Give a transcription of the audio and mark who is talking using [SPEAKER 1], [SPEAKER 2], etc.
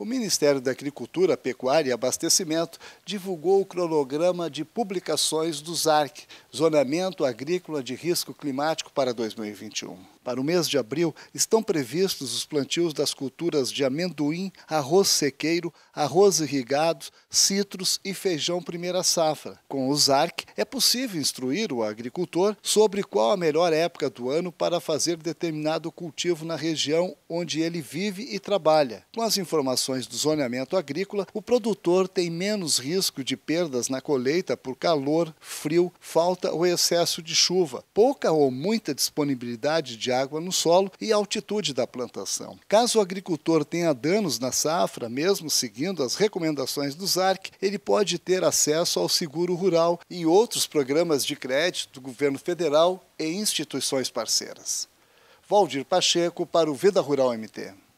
[SPEAKER 1] o Ministério da Agricultura, Pecuária e Abastecimento divulgou o cronograma de publicações do ZARC, Zonamento Agrícola de Risco Climático para 2021. Para o mês de abril, estão previstos os plantios das culturas de amendoim, arroz sequeiro, arroz irrigado, citros e feijão primeira safra. Com o ZARC, é possível instruir o agricultor sobre qual a melhor época do ano para fazer determinado cultivo na região onde ele vive e trabalha. Com as informações do zoneamento agrícola, o produtor tem menos risco de perdas na colheita por calor, frio, falta ou excesso de chuva. Pouca ou muita disponibilidade de água no solo e altitude da plantação. Caso o agricultor tenha danos na safra, mesmo seguindo as recomendações do ZARC, ele pode ter acesso ao seguro rural e outros programas de crédito do governo federal e instituições parceiras. Valdir Pacheco para o Vida Rural MT.